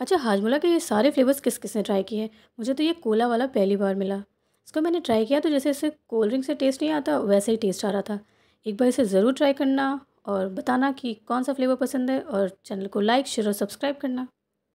अच्छा हाजमोला के ये सारे फ्लेवर्स किस किसने ट्राई किए मुझे तो ये कोला वाला पहली बार मिला इसको मैंने ट्राई किया तो जैसे इसे कोल्ड ड्रिंक से टेस्ट नहीं आता वैसे ही टेस्ट आ रहा था एक बार इसे ज़रूर ट्राई करना और बताना कि कौन सा फ्लेवर पसंद है और चैनल को लाइक शेयर और सब्सक्राइब करना